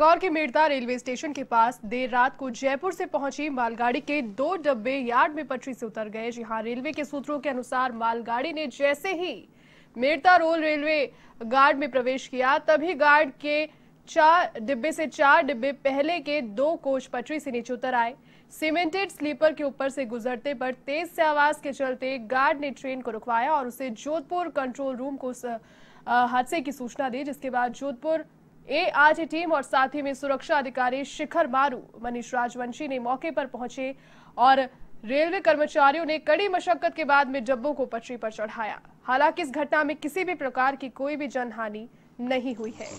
गौर के Merta railway station के पास देर रात को जयपुर से पहुंची मालगाड़ी के दो डब्बे यार्ड में पटरी से उतर गए जहां रेलवे के सूत्रों के अनुसार मालगाड़ी ने जैसे ही मेड़ता रोल रेलवे गार्ड में प्रवेश किया तभी गार्ड के चार डिब्बे से चार डिब्बे पहले के दो कोच पटरी से नीचे उतर आए सीमेंटेड स्लीपर के ऊपर से गुजरते पर तेज से आवाज के चलते गार्ड ने ट्रेन को रुकवाया और उसे जोधपुर कंट्रोल रूम को हादसे की सूचना दी जिसके बाद जोधपुर एआर की टीम और साथ ही में सुरक्षा अधिकारी शिखर मारू मनीष राजवंशी ने मौके पर पहुंचे और रेलवे कर्मचारियों ने कड़ी मशक्कत के बाद में डब्बों को पटरी पर चढ़ाया हालांकि इस घटना में किसी भी प्रकार की कोई भी जनहानि नहीं हुई है